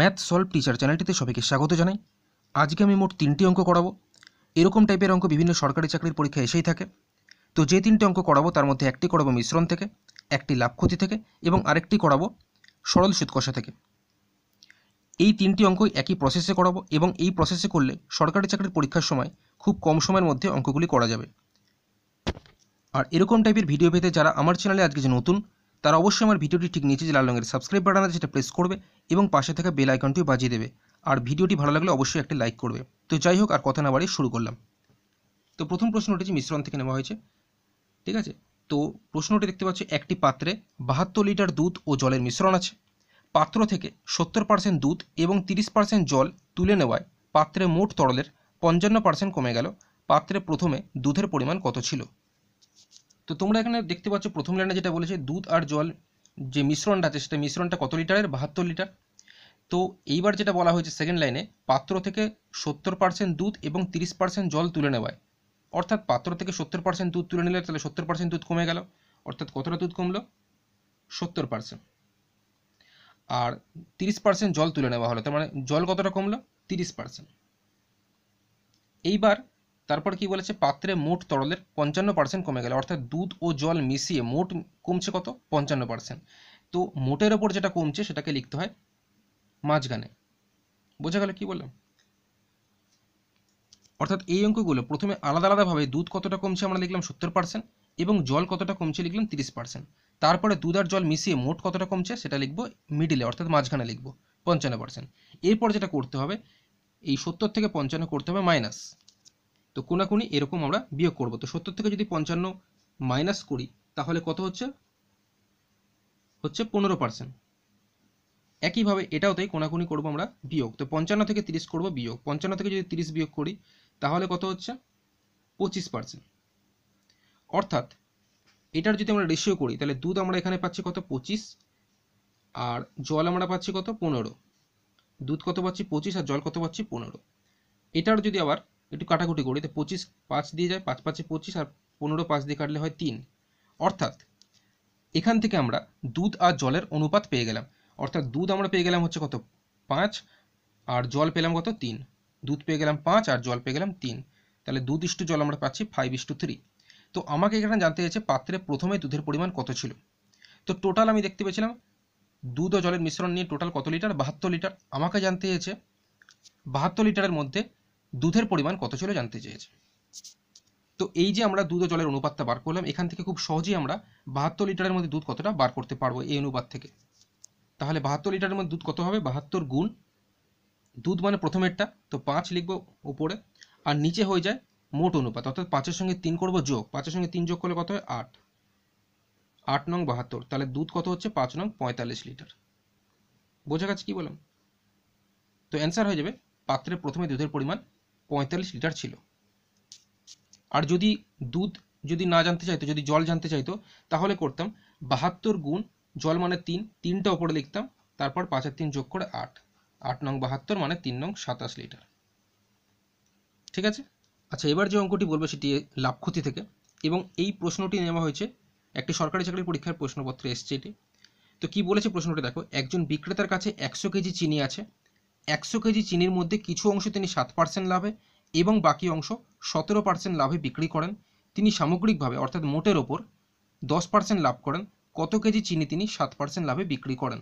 math solve teacher চ্যানেলটিতে সবাইকে স্বাগত জানাই আজকে আমি মোট তিনটি অঙ্ক করাবো এরকম টাইপের অঙ্ক বিভিন্ন সরকারি চাকরির পরীক্ষা এসেই থাকে তো যে তিনটি অঙ্ক করাবো তার মধ্যে একটি করাবো মিশ্রণ থেকে একটি লাভ ক্ষতি থেকে এবং আরেকটি করাবো সরল সুৎকষা থেকে এই তিনটি অঙ্কই একই প্রসেসে করাবো এবং এই প্রসেসে করলে সরকারি চাকরির পরীক্ষার সময় খুব কম সময়ের মধ্যে অঙ্কগুলি করা যাবে আর এরকম টাইপের ভিডিও পেতে যারা আমার চ্যানেলে আজকে যে নতুন তারা অবশ্যই আমার ভিডিওটি ঠিক নিচে যে লাল রঙের সাবস্ক্রাইব বাটন আছে সেটা প্রেস করবে এবং পাশে থাকা বেল আইকনটিও বাজিয়ে দেবে আর ভিডিওটি ভালো লাগলে অবশ্যই একটি লাইক করবে তো যাই হোক আর কথা না বাড়িয়ে শুরু করলাম তো প্রথম প্রশ্ন উঠেছে মিশ্রণ থেকে নেওয়া হয়েছে ঠিক আছে তো প্রশ্নটি দেখতে পাচ্ছ একটি পাত্রে বাহাত্তর লিটার দুধ ও জলের মিশ্রণ আছে পাত্র থেকে সত্তর পার্সেন্ট দুধ এবং তিরিশ পার্সেন্ট জল তুলে নেওয়ায় পাত্রে মোট তরলের পঞ্চান্ন পার্সেন্ট কমে গেল পাত্রে প্রথমে দুধের পরিমাণ কত ছিল তো তোমরা এখানে দেখতে পাচ্ছ প্রথম লাইনে যেটা বলেছে দুধ আর জল যে মিশ্রণটা আছে সেটা মিশ্রণটা কত লিটারের বাহাত্তর লিটার তো এইবার যেটা বলা হয়েছে সেকেন্ড লাইনে পাত্র থেকে সত্তর পার্সেন্ট দুধ এবং তিরিশ পার্সেন্ট জল তুলে নেওয়ায় অর্থাৎ পাত্র থেকে সত্তর পার্সেন্ট দুধ তুলে নিলে তাহলে সত্তর পার্সেন্ট দুধ কমে গেল অর্থাৎ কতটা দুধ কমলো সত্তর পার্সেন্ট আর তিরিশ পার্সেন্ট জল তুলে নেওয়া হলো তার মানে জল কতটা কমলো তিরিশ পার্সেন্ট এইবার তারপর কি বলেছে পাত্রে মোট তরলের পঞ্চান্ন পার্সেন্ট কমে গেল অর্থাৎ দুধ ও জল মিশিয়ে মোট কমছে কত পঞ্চান্ন পার্সেন্ট তো মোটের ওপর যেটা কমছে সেটাকে লিখতে হয় মাঝখানে বোঝা গেল কি বললাম অর্থাৎ এই অঙ্কগুলো প্রথমে আলাদা আলাদাভাবে দুধ কতটা কমছে আমরা লিখলাম সত্তর পার্সেন্ট এবং জল কতটা কমছে লিখলাম তিরিশ পার্সেন্ট তারপরে দুধ আর জল মিশিয়ে মোট কতটা কমছে সেটা লিখবো মিডিলে অর্থাৎ মাঝখানে লিখবো পঞ্চান্ন পার্সেন্ট এরপর যেটা করতে হবে এই সত্তর থেকে পঞ্চান্ন করতে হবে মাইনাস তো কোনাকুনি এরকম আমরা বিয়োগ করব তো সত্তর থেকে যদি পঞ্চান্ন মাইনাস করি তাহলে কত হচ্ছে হচ্ছে পনেরো পার্সেন্ট একইভাবে এটাও তাই কোনাকুনি করবো আমরা বিয়োগ তো পঞ্চান্ন থেকে তিরিশ করবো বিয়োগ পঞ্চান্ন থেকে যদি তিরিশ বিয়োগ করি তাহলে কত হচ্ছে পঁচিশ পার্সেন্ট অর্থাৎ এটার যদি আমরা রেশিও করি তাহলে দুধ আমরা এখানে পাচ্ছি কত পঁচিশ আর জল আমরা পাচ্ছি কত পনেরো দুধ কত পাচ্ছি পঁচিশ আর জল কত পাচ্ছি পনেরো এটার যদি আবার একটু কাটাকুটি করি তো পঁচিশ পাঁচ দিয়ে যায় পাঁচ পাঁচে পঁচিশ আর পনেরো পাঁচ দিয়ে কাটলে হয় তিন অর্থাৎ এখান থেকে আমরা দুধ আর জলের অনুপাত পেয়ে গেলাম অর্থাৎ দুধ আমরা পেয়ে গেলাম হচ্ছে কত পাঁচ আর জল পেলাম কত তিন দুধ পেয়ে গেলাম পাঁচ আর জল পেয়ে গেলাম তিন তাহলে দুধ ইষ্ট জল আমরা পাচ্ছি ফাইভ ইস্টু থ্রি তো আমাকে এখানে জানতে চাইছে পাত্রে প্রথমে দুধের পরিমাণ কত ছিল তো টোটাল আমি দেখতে পেয়েছিলাম দুধ ও জলের মিশ্রণ নিয়ে টোটাল কত লিটার বাহাত্তর লিটার আমাকে জানতে চেয়েছে বাহাত্তর লিটারের মধ্যে দুধের পরিমাণ কত ছিল জানতে চেয়েছে তো এই যে আমরা দুধ ও জলের অনুপাতটা বার করলাম এখান থেকে খুব সহজেই আমরা বাহাত্তর লিটারের মধ্যে দুধ কতটা বার করতে পারবো এই অনুপাত থেকে তাহলে বাহাত্তর লিটারের মধ্যে দুধ কত হবে বাহাত্তর গুণ দুধ মানে প্রথমেরটা তো পাঁচ লিখবো উপরে আর নিচে হয়ে যায় মোট অনুপাত অর্থাৎ পাঁচের সঙ্গে তিন করবো যোগ পাঁচের সঙ্গে তিন যোগ করলে কত হয় আট আট নং বাহাত্তর তাহলে দুধ কত হচ্ছে পাঁচ নং পঁয়তাল্লিশ লিটার বোঝা গেছে কি বললাম তো অ্যান্সার হয়ে যাবে পাত্রে প্রথমে দুধের পরিমাণ পঁয়তাল্লিশ লিটার ছিল আর যদি দুধ যদি না জানতে চাইতো যদি জল জানতে চাইতো তাহলে করতাম বাহাত্তর গুণ জল মানে তিন তিনটা ওপরে লিখতাম তারপর পাঁচের তিন যোগ করে আট আট নং বাহাত্তর মানে তিন নং সাতাশ লিটার ঠিক আছে আচ্ছা এবার যে অঙ্কটি বলবো সেটি লাভক্ষতি থেকে এবং এই প্রশ্নটি নেওয়া হয়েছে একটি সরকারি চাকরির পরীক্ষার প্রশ্নপত্রে এসছে এটি তো কি বলেছে প্রশ্নটি দেখো একজন বিক্রেতার কাছে একশো কেজি চিনি আছে একশো কেজি চিনির মধ্যে কিছু অংশ তিনি সাত পার্সেন্ট লাভে এবং বাকি অংশ সতেরো পার্সেন্ট লাভে বিক্রি করেন তিনি সামগ্রিকভাবে অর্থাৎ মোটের ওপর দশ পার্সেন্ট লাভ করেন কত কেজি চিনি তিনি সাত পার্সেন্ট লাভে বিক্রি করেন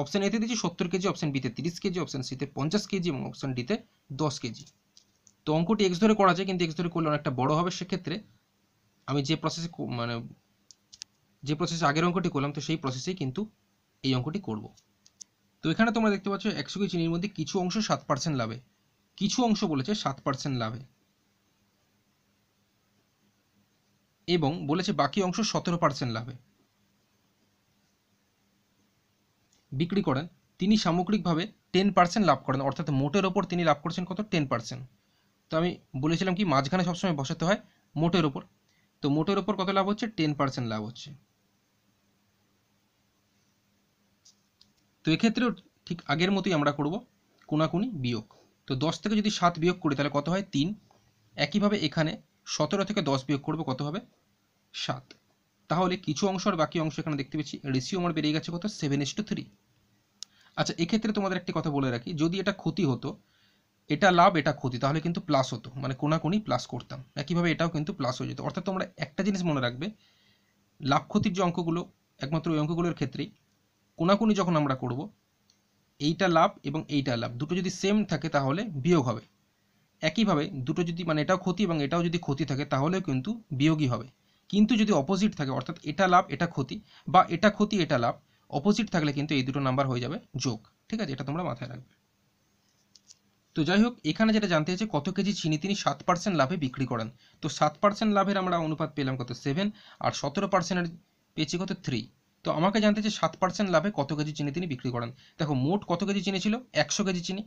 অপশান এতে দিয়েছে সত্তর কেজি অপশান বিতে তিরিশ কেজি অপশান সিতে পঞ্চাশ কেজি এবং অপশান ডিতে দশ কেজি তো অঙ্কটি এক্স ধরে করা যায় কিন্তু এক্স ধরে করলে অনেকটা বড় হবে সেক্ষেত্রে আমি যে প্রসেসে মানে যে প্রসেসে আগের অঙ্কটি করলাম তো সেই প্রসেসেই কিন্তু এই অঙ্কটি করব তো এখানে তোমরা দেখতে পাচ্ছ একশো কে চিনির মধ্যে কিছু অংশ সাত পার্সেন্ট লাভে কিছু অংশ বলেছে সাত পার্সেন্ট লাভে এবং বলেছে বাকি অংশ সতেরো পার্সেন্ট লাভে বিক্রি করেন তিনি সামগ্রিকভাবে টেন পার্সেন্ট লাভ করেন অর্থাৎ মোটের ওপর তিনি লাভ করছেন কত টেন পার্সেন্ট তো আমি বলেছিলাম কি মাঝখানে সবসময় বসাতে হয় মোটের ওপর তো মোটের ওপর কত লাভ হচ্ছে টেন পার্সেন্ট লাভ হচ্ছে তো এক্ষেত্রেও ঠিক আগের মতোই আমরা করব কোনাকুনি বিয়োগ তো দশ থেকে যদি সাত বিয়োগ করি তাহলে কত হয় তিন একইভাবে এখানে সতেরো থেকে দশ বিয়োগ করবো কত হবে সাত তাহলে কিছু অংশ আর বাকি অংশ এখানে দেখতে পেয়েছি রেশিও আমার বেরিয়ে গেছে কত সেভেন এস টু থ্রি আচ্ছা এক্ষেত্রে তোমাদের একটি কথা বলে রাখি যদি এটা ক্ষতি হতো এটা লাভ এটা ক্ষতি তাহলে কিন্তু প্লাস হতো মানে কোনাকুনি প্লাস করতাম একইভাবে এটাও কিন্তু প্লাস হয়ে যেত অর্থাৎ তোমরা একটা জিনিস মনে রাখবে লাভ ক্ষতির যে অঙ্কগুলো একমাত্র ওই অঙ্কগুলোর ক্ষেত্রেই কোনাকুনি যখন আমরা করব এইটা লাভ এবং এইটা লাভ দুটো যদি সেম থাকে তাহলে বিয়োগ হবে একইভাবে দুটো যদি মানে এটাও ক্ষতি এবং এটাও যদি ক্ষতি থাকে তাহলেও কিন্তু বিয়োগই হবে কিন্তু যদি অপোজিট থাকে অর্থাৎ এটা লাভ এটা ক্ষতি বা এটা ক্ষতি এটা লাভ অপোজিট থাকলে কিন্তু এই দুটো নাম্বার হয়ে যাবে যোগ ঠিক আছে এটা তোমরা মাথায় রাখবে তো যাই হোক এখানে যেটা জানতে চাইছে কত কেজি চিনি তিনি সাত পার্সেন্ট লাভে বিক্রি করেন তো সাত পার্সেন্ট লাভের আমরা অনুপাত পেলাম কত সেভেন আর সতেরো পার্সেন্টের পেয়েছি কত থ্রি তো আমাকে জানতে যে সাত পার্সেন্ট লাভে কত কেজি চিনি তিনি বিক্রি করেন দেখো মোট কত কেজি চিনি ছিল একশো কেজি চিনি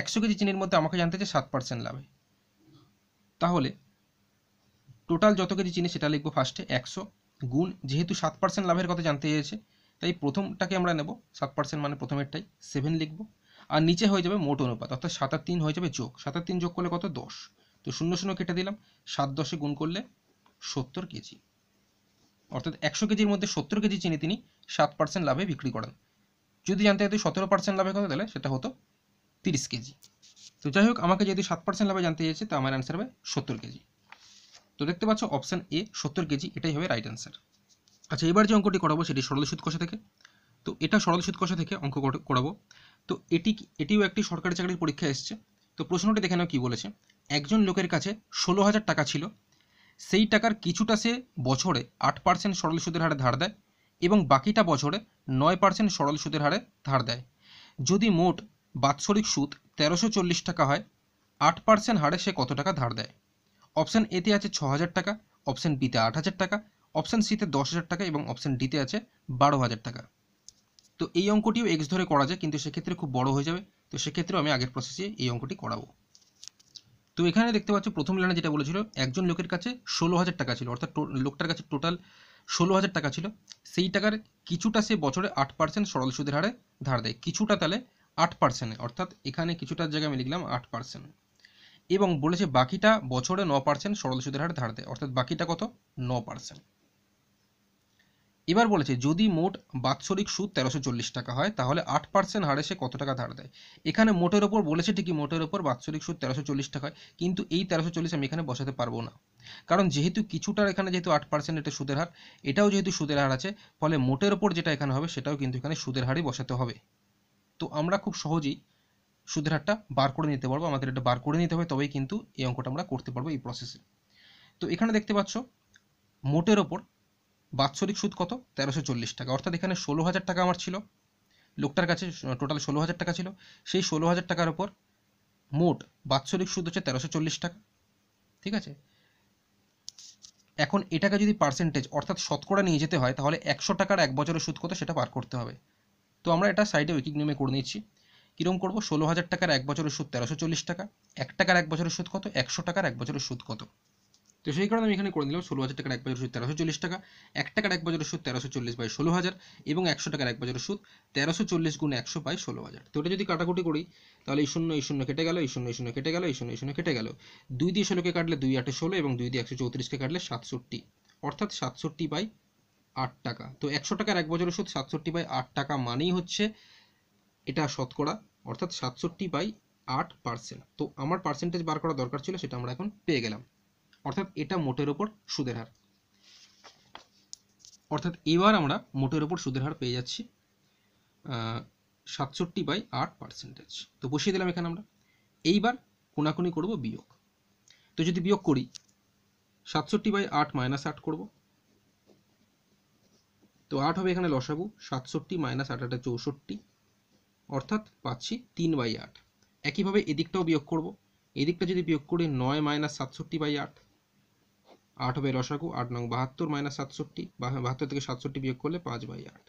একশো কেজি চিনির মধ্যে আমাকে জানতে যে সাত পার্সেন্ট লাভে তাহলে টোটাল যত কেজি চিনি সেটা লিখবো ফার্স্টে একশো গুণ যেহেতু সাত পার্সেন্ট লাভের কথা জানতে চেয়েছে তাই প্রথমটাকে আমরা নেব সাত পার্সেন্ট মানে প্রথমেরটাই সেভেন লিখব আর নিচে হয়ে যাবে মোট অনুপাত অর্থাৎ সাত আর তিন হয়ে যাবে যোগ সাত আর তিন যোগ করলে কত দশ তো শূন্য শূন্য কেটে দিলাম সাত দশে গুণ করলে সত্তর কেজি অর্থাৎ একশো কেজির মধ্যে সত্তর কেজি চিনি তিনি সাত পার্সেন্ট লাভে বিক্রি করেন যদি জানতে হয় সতেরো পার্সেন্ট লাভে কথা তাহলে সেটা হতো তিরিশ কেজি তো যাই হোক আমাকে যদি সাত পার্সেন্ট লাভে জানতে চাইছে তো আমার অ্যান্সার হবে সত্তর কেজি তো দেখতে পাচ্ছ অপশান এ সত্তর কেজি এটাই হবে রাইট অ্যান্সার আচ্ছা এবার যে অঙ্কটি করাবো সেটি সরল সুদ কষা থেকে তো এটা সরল সুদ কষা থেকে অঙ্ক করাবো তো এটি এটিও একটি সরকারি চাকরির পরীক্ষা এসছে তো প্রশ্নটি দেখে নাও কী বলেছে একজন লোকের কাছে ষোলো হাজার টাকা ছিল সেই টাকার কিছুটা সে বছরে আট পার্সেন্ট সরল সুদের হারে ধার দেয় এবং বাকিটা বছরে নয় পার্সেন্ট সরল সুদের হারে ধার দেয় যদি মোট বাৎসরিক সুদ তেরোশো চল্লিশ টাকা হয় আট পার্সেন্ট হারে সে কত টাকা ধার দেয় অপশান এতে আছে ছ হাজার টাকা অপশান বিতে আট হাজার টাকা অপশান সিতে দশ হাজার টাকা এবং অপশান ডিতে আছে বারো হাজার টাকা তো এই অঙ্কটিও এক্স ধরে করা যায় কিন্তু সেক্ষেত্রে খুব বড় হয়ে যাবে তো সেক্ষেত্রেও আমি আগের প্রসেসে এই অঙ্কটি করাবো তো এখানে দেখতে পাচ্ছ প্রথম লাইনে যেটা বলেছিল একজন লোকের কাছে ষোলো হাজার টাকা ছিল অর্থাৎ লোকটার কাছে টোটাল ষোলো হাজার টাকা ছিল সেই টাকার কিছুটা সে বছরে আট পার্সেন্ট সরল সুদের হারে ধার দেয় কিছুটা তাহলে আট পার্সেন্টে অর্থাৎ এখানে কিছুটার জায়গায় আমি লিখলাম আট পার্সেন্ট এবং বলেছে বাকিটা বছরে ন পার্সেন্ট সরল সুদের হারে ধার দেয় অর্থাৎ বাকিটা কত ন পার্সেন্ট এবার বলেছে যদি মোট বাৎসরিক সুদ তেরোশো চল্লিশ টাকা হয় তাহলে আট পার্সেন্ট হারে সে কত টাকা ধার দেয় এখানে মোটের ওপর বলেছে ঠিকই মোটের ওপর বাৎসরিক সুদ তেরোশো চল্লিশ টাকা হয় কিন্তু এই তেরোশো চল্লিশ আমি এখানে বসাতে পারবো না কারণ যেহেতু কিছুটার এখানে যেহেতু আট পার্সেন্ট এটা সুদের হার এটাও যেহেতু সুদের হার আছে ফলে মোটের ওপর যেটা এখানে হবে সেটাও কিন্তু এখানে সুদের হারই বসাতে হবে তো আমরা খুব সহজেই সুদের হারটা বার করে নিতে পারবো আমাদের এটা বার করে নিতে হবে তবেই কিন্তু এই অঙ্কটা আমরা করতে পারবো এই প্রসেসে তো এখানে দেখতে পাচ্ছ মোটের ওপর বাৎসরিক সুদ কত তেরোশো চল্লিশ টাকা অর্থাৎ এখানে ষোলো হাজার টাকা আমার ছিল লোকটার কাছে টোটাল ষোলো হাজার টাকা ছিল সেই ষোলো হাজার টাকার ওপর মোট বাৎসরিক সুদ হচ্ছে তেরোশো চল্লিশ টাকা ঠিক আছে এখন এটাকে যদি পার্সেন্টেজ অর্থাৎ শতকরা নিয়ে যেতে হয় তাহলে একশো টাকার এক বছরের সুদ কত সেটা পার করতে হবে তো আমরা এটা সাইডে উইকিং নিয়মে করে নিচ্ছি কীরকম করবো ষোলো হাজার টাকার এক বছরের সুদ তেরোশো চল্লিশ টাকা এক টাকার এক বছরের সুদ কত একশো টাকার এক বছরের সুদ কত তো সেই কারণে আমি এখানে করে নিলাম ষোলো হাজার টাকার এক বছরের সুদ তেরোশো চল্লিশ টাকা এক টাকার এক বছরের সুদ তেরোশো চল্লিশ বাই ষোলো হাজার এবং একশো টাকার এক বছরের সুদ তেরোশো চল্লিশ গুণ একশো বাই ষোলো হাজার তো এটা যদি কাটাকুটি করি তাহলে এই শূন্য এই শূন্য কেটে গেল এই শূন্য এই শূন্য কেটে গেল এই শূন্য এই শূন্য কেটে গেল দুই দিয়ে ষোলোকে কাটলে দুই আটে ষোলো এবং দুই দিয়ে একশো চৌত্রিশকে কাটলে সাতষট্টি অর্থাৎ সাতষট্টি বাই আট টাকা তো একশো টাকার এক বছরের সুদ সাতষট্টি বাই আট টাকা মানেই হচ্ছে এটা শতকরা অর্থাৎ সাতষট্টি বাই আট পার্সেন্ট তো আমার পার্সেন্টেজ বার করা দরকার ছিল সেটা আমরা এখন পেয়ে গেলাম অর্থাৎ এটা মোটের ওপর সুদের হার অর্থাৎ এবার আমরা মোটের ওপর সুদের হার পেয়ে যাচ্ছি সাতষট্টি বাই আট পার্সেন্টেজ তো বসিয়ে দিলাম এখানে আমরা এইবার কোনাকুনি করব বিয়োগ তো যদি বিয়োগ করি সাতষট্টি বাই আট মাইনাস আট করবো তো আট হবে এখানে লসাগু সাতষট্টি মাইনাস আট আটে চৌষট্টি অর্থাৎ পাচ্ছি তিন বাই আট একইভাবে এদিকটাও বিয়োগ করব এদিকটা যদি বিয়োগ করি নয় মাইনাস সাতষট্টি বাই আট আট হবে লসাগু আট নং বাহাত্তর মাইনাস সাতষট্টি বাহাত্তর থেকে সাতষট্টি বিয়োগ করলে পাঁচ বাই আট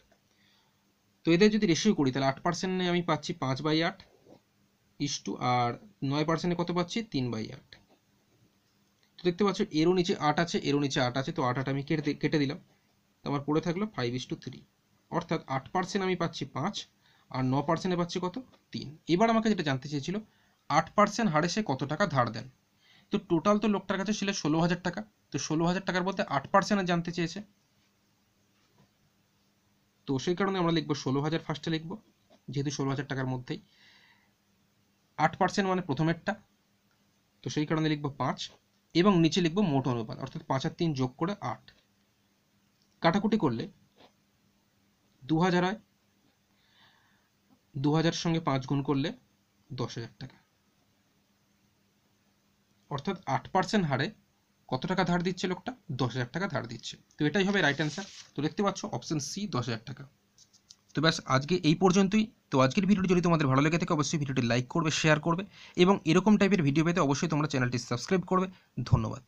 তো এদের যদি রেশিও করি তাহলে আট পার্সেন্টে আমি পাচ্ছি পাঁচ বাই আট ইস্টু আর নয় পার্সেন্টে কত পাচ্ছি তিন বাই আট তো দেখতে পাচ্ছ এরও নিচে আট আছে এরও নিচে আট আছে তো আট আট আমি কেটে কেটে দিলাম তো আমার পড়ে থাকলো ফাইভ ইস্টু থ্রি অর্থাৎ আট পার্সেন্ট আমি পাচ্ছি পাঁচ আর ন পার্সেন্টে পাচ্ছি কত তিন এবার আমাকে যেটা জানতে চেয়েছিল আট পার্সেন্ট হারে সে কত টাকা ধার দেন তো টোটাল তো লোকটার কাছে ছিল ষোলো হাজার টাকা তো ষোলো হাজার টাকার বলতে আট পার্সেন্ট জানতে চেয়েছে তো সেই কারণে আমরা লিখবো ষোলো হাজার ফার্স্টে লিখবো যেহেতু ষোলো হাজার টাকার মধ্যেই আট পার্সেন্ট মানে প্রথমেরটা তো সেই কারণে লিখবো পাঁচ এবং নিচে লিখবো মোট অনুপাত অর্থাৎ পাঁচ আর তিন যোগ করে আট কাটাকুটি করলে দু হাজার হয় দু হাজার সঙ্গে পাঁচ গুণ করলে দশ হাজার টাকা অর্থাৎ আট পার্সেন্ট হারে কত টাকা ধার দিচ্ছে লোকটা দশ হাজার টাকা ধার দিচ্ছে তো এটাই হবে রাইট অ্যান্সার তো দেখতে পাচ্ছ অপশান সি দশ হাজার টাকা তো ব্যাস আজকে এই পর্যন্তই তো আজকের ভিডিওটি যদি তোমাদের ভালো লেগে থাকে অবশ্যই ভিডিওটি লাইক করবে শেয়ার করবে এবং এরকম টাইপের ভিডিও পেতে অবশ্যই তোমরা চ্যানেলটি সাবস্ক্রাইব করবে ধন্যবাদ